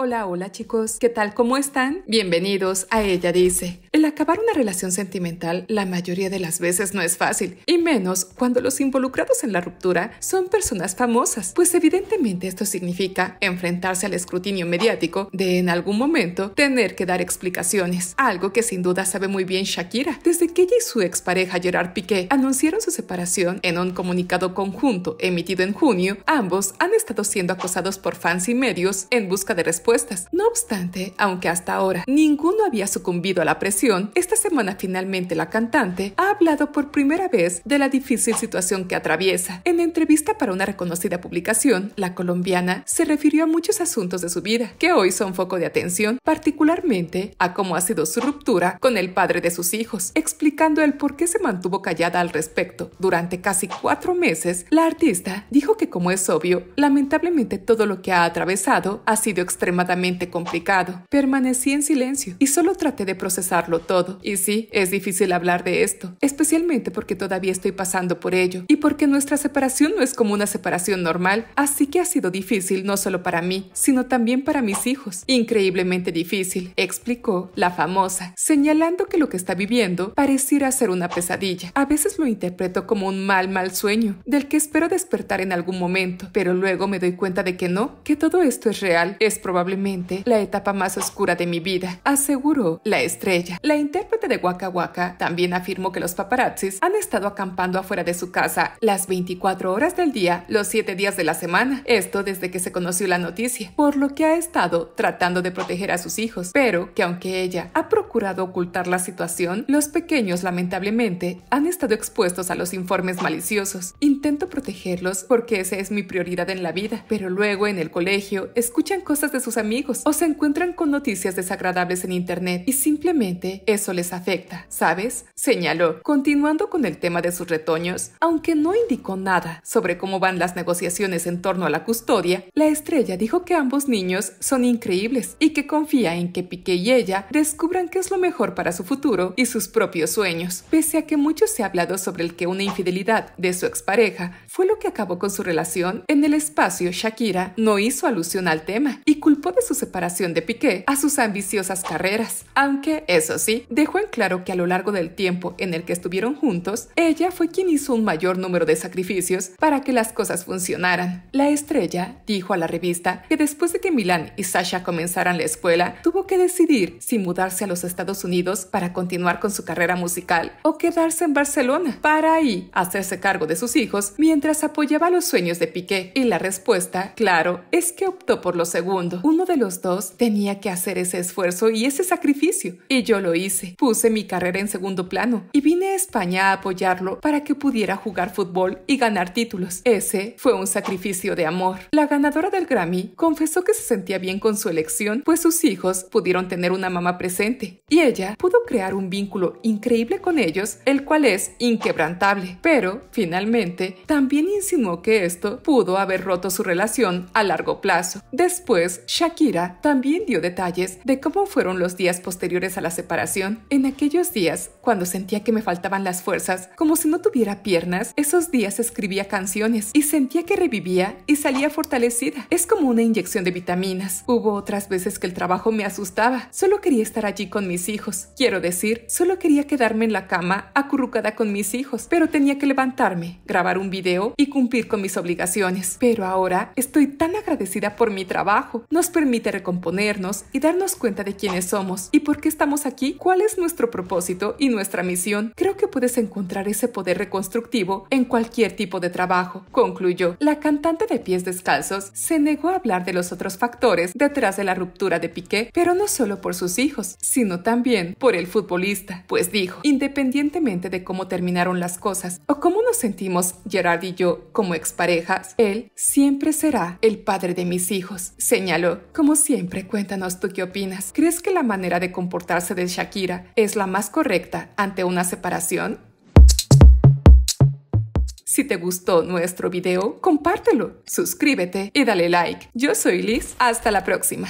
Hola, hola chicos, ¿qué tal? ¿Cómo están? Bienvenidos a Ella Dice, acabar una relación sentimental la mayoría de las veces no es fácil, y menos cuando los involucrados en la ruptura son personas famosas, pues evidentemente esto significa enfrentarse al escrutinio mediático de en algún momento tener que dar explicaciones, algo que sin duda sabe muy bien Shakira. Desde que ella y su expareja Gerard Piqué anunciaron su separación en un comunicado conjunto emitido en junio, ambos han estado siendo acosados por fans y medios en busca de respuestas. No obstante, aunque hasta ahora ninguno había sucumbido a la presión, esta semana finalmente la cantante ha hablado por primera vez de la difícil situación que atraviesa. En entrevista para una reconocida publicación, la colombiana se refirió a muchos asuntos de su vida que hoy son foco de atención, particularmente a cómo ha sido su ruptura con el padre de sus hijos, explicando el por qué se mantuvo callada al respecto. Durante casi cuatro meses, la artista dijo que como es obvio, lamentablemente todo lo que ha atravesado ha sido extremadamente complicado. Permanecí en silencio y solo traté de procesarlo todo. Y sí, es difícil hablar de esto, especialmente porque todavía estoy pasando por ello y porque nuestra separación no es como una separación normal, así que ha sido difícil no solo para mí, sino también para mis hijos. Increíblemente difícil, explicó la famosa, señalando que lo que está viviendo pareciera ser una pesadilla. A veces lo interpreto como un mal, mal sueño, del que espero despertar en algún momento, pero luego me doy cuenta de que no, que todo esto es real, es probablemente la etapa más oscura de mi vida, aseguró la estrella. La intérprete de Waka Waka también afirmó que los paparazzis han estado acampando afuera de su casa las 24 horas del día, los 7 días de la semana, esto desde que se conoció la noticia, por lo que ha estado tratando de proteger a sus hijos, pero que aunque ella ha procurado ocultar la situación, los pequeños lamentablemente han estado expuestos a los informes maliciosos. Intento protegerlos porque esa es mi prioridad en la vida, pero luego en el colegio escuchan cosas de sus amigos o se encuentran con noticias desagradables en internet y simplemente eso les afecta, ¿sabes? Señaló, continuando con el tema de sus retoños, aunque no indicó nada sobre cómo van las negociaciones en torno a la custodia, la estrella dijo que ambos niños son increíbles y que confía en que Piqué y ella descubran qué es lo mejor para su futuro y sus propios sueños, pese a que mucho se ha hablado sobre el que una infidelidad de su expareja fue lo que acabó con su relación, en el espacio Shakira no hizo alusión al tema y culpó de su separación de Piqué a sus ambiciosas carreras, aunque eso sí, dejó en claro que a lo largo del tiempo en el que estuvieron juntos, ella fue quien hizo un mayor número de sacrificios para que las cosas funcionaran. La estrella dijo a la revista que después de que Milan y Sasha comenzaran la escuela, tuvo que decidir si mudarse a los Estados Unidos para continuar con su carrera musical o quedarse en Barcelona para ahí hacerse cargo de sus hijos mientras apoyaba los sueños de Piqué. Y la respuesta, claro, es que optó por lo segundo. Uno de los dos tenía que hacer ese esfuerzo y ese sacrificio, y yo lo hice. Puse mi carrera en segundo plano y vine a España a apoyarlo para que pudiera jugar fútbol y ganar títulos. Ese fue un sacrificio de amor. La ganadora del Grammy confesó que se sentía bien con su elección, pues sus hijos pudieron tener una mamá presente y ella pudo crear un vínculo increíble con ellos, el cual es inquebrantable. Pero, finalmente, también insinuó que esto pudo haber roto su relación a largo plazo. Después, Shakira también dio detalles de cómo fueron los días posteriores a la separación en aquellos días, cuando sentía que me faltaban las fuerzas, como si no tuviera piernas, esos días escribía canciones y sentía que revivía y salía fortalecida. Es como una inyección de vitaminas. Hubo otras veces que el trabajo me asustaba. Solo quería estar allí con mis hijos. Quiero decir, solo quería quedarme en la cama acurrucada con mis hijos, pero tenía que levantarme, grabar un video y cumplir con mis obligaciones. Pero ahora estoy tan agradecida por mi trabajo. Nos permite recomponernos y darnos cuenta de quiénes somos y por qué estamos aquí cuál es nuestro propósito y nuestra misión, creo que puedes encontrar ese poder reconstructivo en cualquier tipo de trabajo, concluyó. La cantante de pies descalzos se negó a hablar de los otros factores detrás de la ruptura de Piqué, pero no solo por sus hijos, sino también por el futbolista, pues dijo, independientemente de cómo terminaron las cosas o cómo nos sentimos Gerard y yo como exparejas, él siempre será el padre de mis hijos, señaló. Como siempre, cuéntanos tú qué opinas. ¿Crees que la manera de comportarse de Shakira Kira es la más correcta ante una separación? Si te gustó nuestro video, compártelo, suscríbete y dale like. Yo soy Liz, hasta la próxima.